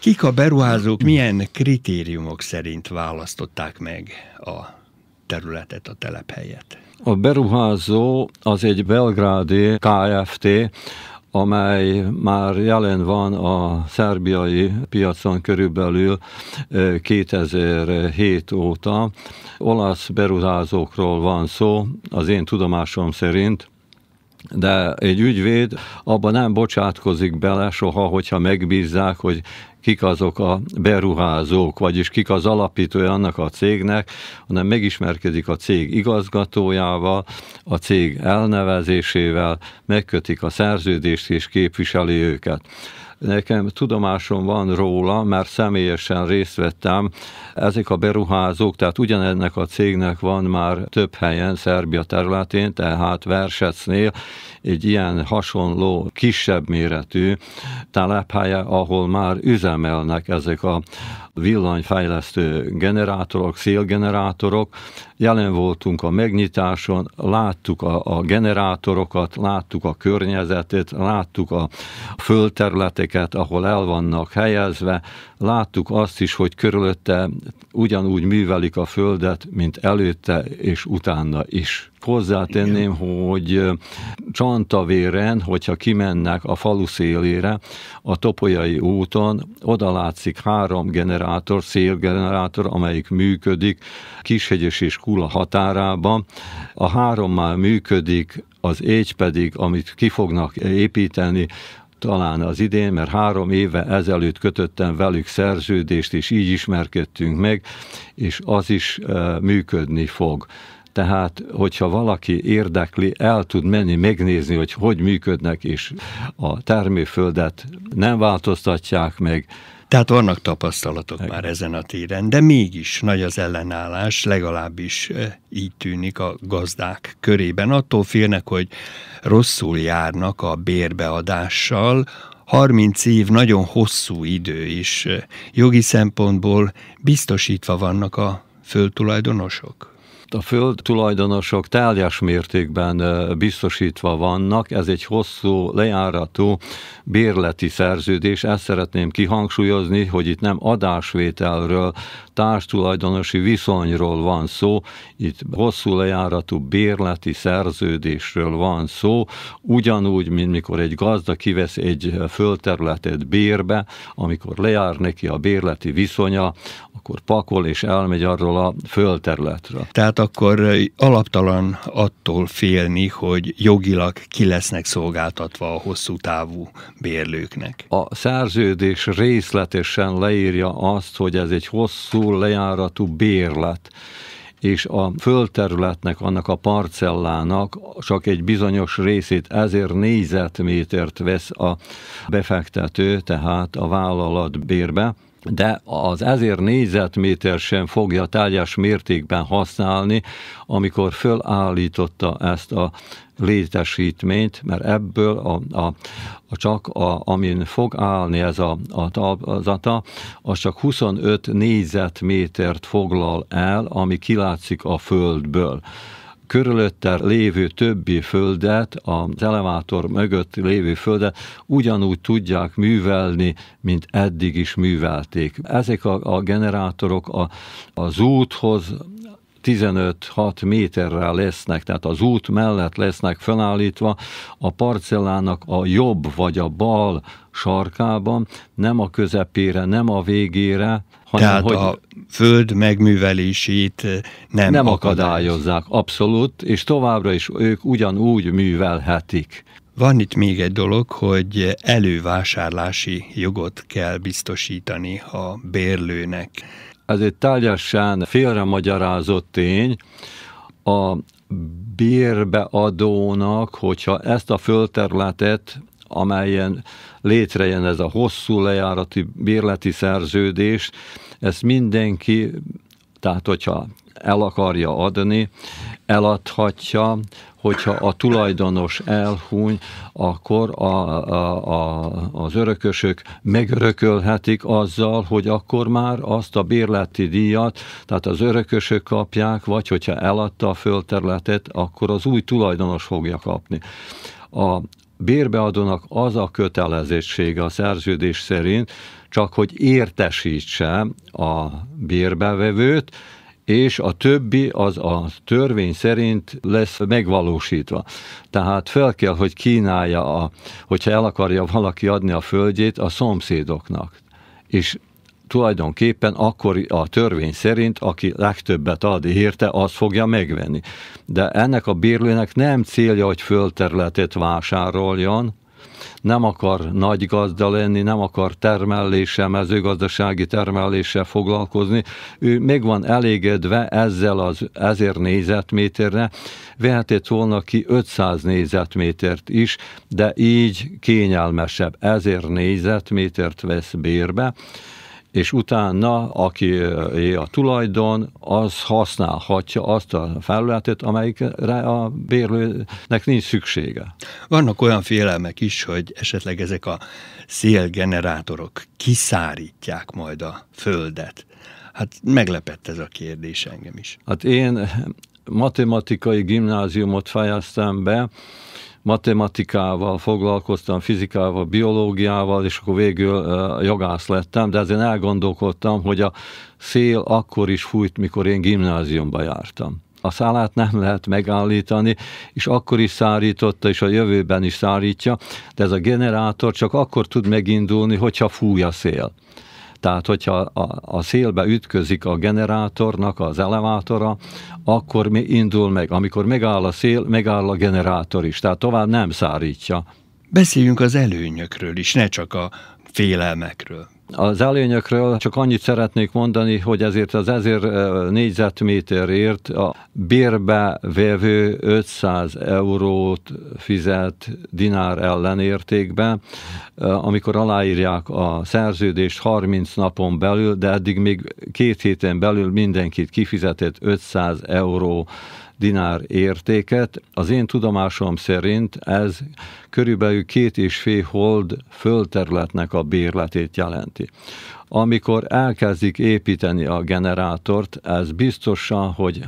Kik a beruházók, milyen kritériumok szerint választották meg a területet, a telephelyet? A beruházó az egy belgrádi KFT, amely már jelen van a szerbiai piacon körülbelül 2007 óta. Olasz beruházókról van szó, az én tudomásom szerint, de egy ügyvéd abban nem bocsátkozik bele soha, hogyha megbízzák, hogy kik azok a beruházók, vagyis kik az alapítója annak a cégnek, hanem megismerkedik a cég igazgatójával, a cég elnevezésével, megkötik a szerződést és képviseli őket. Nekem tudomásom van róla, mert személyesen részt vettem. Ezek a beruházók, tehát ugyanennek a cégnek van már több helyen Szerbia területén, tehát Versecnél egy ilyen hasonló, kisebb méretű telephelye, ahol már üzemelnek ezek a villanyfejlesztő generátorok, szélgenerátorok. Jelen voltunk a megnyitáson, láttuk a, a generátorokat, láttuk a környezetét, láttuk a földterületeket, ahol el vannak helyezve, láttuk azt is, hogy körülötte ugyanúgy művelik a földet, mint előtte és utána is. Hozzátenném, Igen. hogy Csantavéren, hogyha kimennek a falu szélére, a Topolyai úton, oda látszik három generátor, szélgenerátor, amelyik működik Kishegyes és Kula határában. A három már működik, az égy pedig, amit ki fognak építeni, talán az idén, mert három éve ezelőtt kötöttem velük szerződést, és így ismerkedtünk meg, és az is működni fog. Tehát, hogyha valaki érdekli, el tud menni megnézni, hogy hogy működnek, és a termőföldet nem változtatják meg, tehát vannak tapasztalatok Egy. már ezen a téren, de mégis nagy az ellenállás, legalábbis így tűnik a gazdák körében. Attól félnek, hogy rosszul járnak a bérbeadással, 30 év nagyon hosszú idő is. Jogi szempontból biztosítva vannak a föltulajdonosok a föld tulajdonosok teljes mértékben biztosítva vannak, ez egy hosszú lejáratú bérleti szerződés, ezt szeretném kihangsúlyozni, hogy itt nem adásvételről társtulajdonosi viszonyról van szó, itt hosszú lejáratú bérleti szerződésről van szó, ugyanúgy, mint mikor egy gazda kivesz egy földterületet bérbe, amikor lejár neki a bérleti viszonya, akkor pakol és elmegy arról a földterületről. Tehát akkor alaptalan attól félni, hogy jogilag ki lesznek szolgáltatva a hosszú távú bérlőknek. A szerződés részletesen leírja azt, hogy ez egy hosszú alul lejáratú bérlet és a földterületnek, annak a parcellának csak egy bizonyos részét, ezért négyzetmétert vesz a befektető, tehát a vállalat bérbe, de az ezért négyzetméter sem fogja teljes mértékben használni, amikor fölállította ezt a létesítményt, mert ebből a, a, a csak a, amin fog állni ez a, a talpazata, az csak 25 négyzetmétert foglal el, ami kilátszik a földből körülötte lévő többi földet, az elevátor mögött lévő földet ugyanúgy tudják művelni, mint eddig is művelték. Ezek a, a generátorok a, az úthoz, 15-6 méterrel lesznek, tehát az út mellett lesznek felállítva, a parcellának a jobb vagy a bal sarkában, nem a közepére, nem a végére, hanem Tehát hogy a föld megművelését nem, nem akadályozzák. Abszolút, és továbbra is ők ugyanúgy művelhetik. Van itt még egy dolog, hogy elővásárlási jogot kell biztosítani a bérlőnek. Ez egy teljesen félremagyarázott tény, a bérbeadónak, hogyha ezt a földterületet, amelyen létrejön ez a hosszú lejárati bérleti szerződés, ezt mindenki, tehát hogyha el akarja adni, eladhatja, hogyha a tulajdonos elhúny, akkor a, a, a, az örökösök megörökölhetik azzal, hogy akkor már azt a bérleti díjat, tehát az örökösök kapják, vagy hogyha eladta a földterületet, akkor az új tulajdonos fogja kapni. A bérbeadónak az a kötelezettsége a szerződés szerint, csak hogy értesítse a bérbevevőt, és a többi az a törvény szerint lesz megvalósítva. Tehát fel kell, hogy kínálja, a, hogyha el akarja valaki adni a földjét a szomszédoknak. És tulajdonképpen akkor a törvény szerint, aki legtöbbet ad érte, az fogja megvenni. De ennek a bérlőnek nem célja, hogy földterületet vásároljon, nem akar nagy gazda lenni, nem akar termelése, mezőgazdasági termeléssel foglalkozni, ő még van elégedve ezzel az ezer nézetméterre, vehetett volna ki 500 nézetmétert is, de így kényelmesebb, ezer nézetmétert vesz bérbe, és utána, aki eh, a tulajdon, az használhatja azt a felületet, amelyikre a bérlőnek nincs szüksége. Vannak olyan félelmek is, hogy esetleg ezek a szélgenerátorok kiszárítják majd a földet. Hát meglepett ez a kérdés engem is. Hát én matematikai gimnáziumot fejeztem be, matematikával foglalkoztam, fizikával, biológiával, és akkor végül jogász lettem, de ezen elgondolkodtam, hogy a szél akkor is fújt, mikor én gimnáziumba jártam a szálát nem lehet megállítani, és akkor is szárította, és a jövőben is szárítja, de ez a generátor csak akkor tud megindulni, hogyha fúj a szél. Tehát, hogyha a, a szélbe ütközik a generátornak az elevátora, akkor mi indul meg. Amikor megáll a szél, megáll a generátor is, tehát tovább nem szárítja. Beszéljünk az előnyökről is, ne csak a félelmekről. Az előnyökről csak annyit szeretnék mondani, hogy ezért az ezért négyzetméterért a bérbe vévő 500 eurót fizet dinár ellenértékbe, amikor aláírják a szerződést 30 napon belül, de eddig még két héten belül mindenkit kifizetett 500 euró dinár értéket. Az én tudomásom szerint ez körülbelül két és fél hold földterületnek a bérletét jelenti. Amikor elkezdik építeni a generátort, ez biztosan, hogy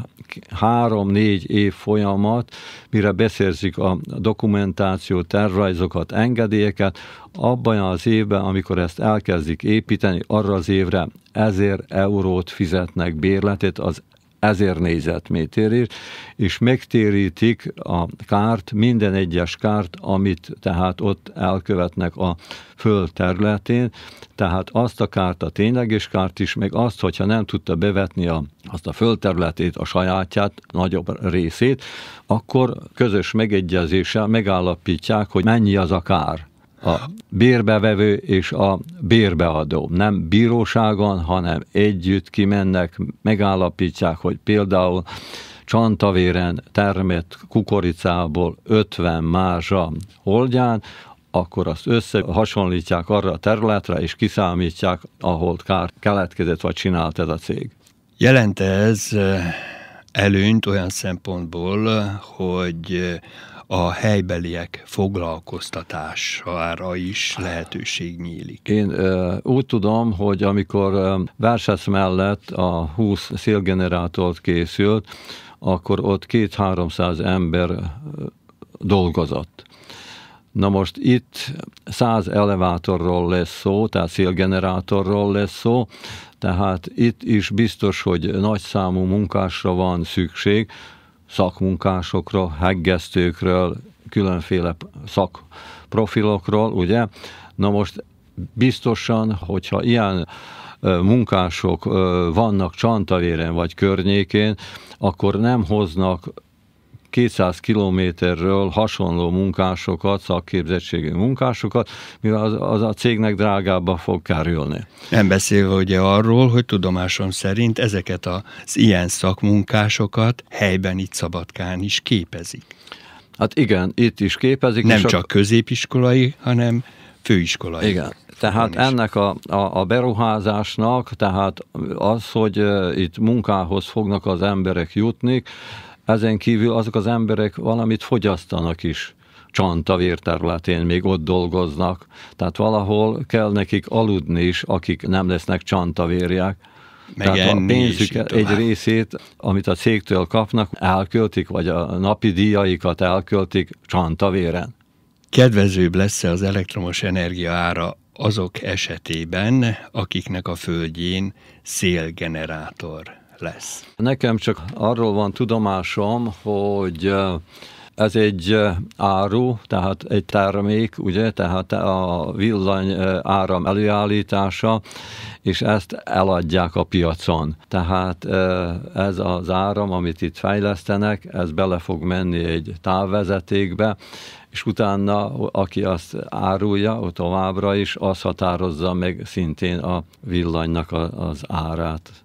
három-négy év folyamat, mire beszerzik a dokumentációt, tervrajzokat, engedélyeket, abban az évben, amikor ezt elkezdik építeni, arra az évre ezért eurót fizetnek bérletét az ezer négyzetméterért, és megtérítik a kárt, minden egyes kárt, amit tehát ott elkövetnek a föld területén, tehát azt a kárt, a tényleges kárt is, meg azt, hogyha nem tudta bevetni a, azt a földterületét, a sajátját, nagyobb részét, akkor közös megegyezéssel megállapítják, hogy mennyi az a kár a bérbevevő és a bérbeadó. Nem bíróságon, hanem együtt kimennek, megállapítják, hogy például Csantavéren termett kukoricából 50 mázsa holdján, akkor azt összehasonlítják arra a területre, és kiszámítják, ahol kár keletkezett vagy csinált ez a cég. Jelente ez előnyt olyan szempontból, hogy a helybeliek foglalkoztatására is lehetőség nyílik. Én úgy tudom, hogy amikor Vársász mellett a 20 szélgenerátort készült, akkor ott két-háromszáz ember dolgozott. Na most itt 100 elevátorról lesz szó, tehát szélgenerátorról lesz szó, tehát itt is biztos, hogy nagy számú munkásra van szükség, szakmunkásokról, heggesztőkről, különféle szakprofilokról, ugye? Na most biztosan, hogyha ilyen munkások vannak Csantavéren vagy környékén, akkor nem hoznak 200 kilométerről hasonló munkásokat, szakképzettségű munkásokat, mivel az, az a cégnek drágábba fog kerülni. Nem beszélve ugye arról, hogy tudomásom szerint ezeket az ilyen szakmunkásokat helyben itt Szabadkán is képezik. Hát igen, itt is képezik. Nem csak a... középiskolai, hanem főiskolai. Igen, tehát ennek a, a, a beruházásnak, tehát az, hogy itt munkához fognak az emberek jutni, ezen kívül azok az emberek valamit fogyasztanak is csanta vérterületén még ott dolgoznak, tehát valahol kell nekik aludni is, akik nem lesznek csantavérják, meg Tehát a pénzük egy tovább. részét, amit a cégtől kapnak, elköltik, vagy a napi díjaikat elköltik csantavéren. Kedvezőbb lesz-e az elektromos energia ára azok esetében, akiknek a földjén szélgenerátor lesz. Nekem csak arról van tudomásom, hogy ez egy áru, tehát egy termék, ugye, tehát a villany áram előállítása, és ezt eladják a piacon. Tehát ez az áram, amit itt fejlesztenek, ez bele fog menni egy távvezetékbe, és utána, aki azt árulja továbbra is, az határozza meg szintén a villanynak az árát.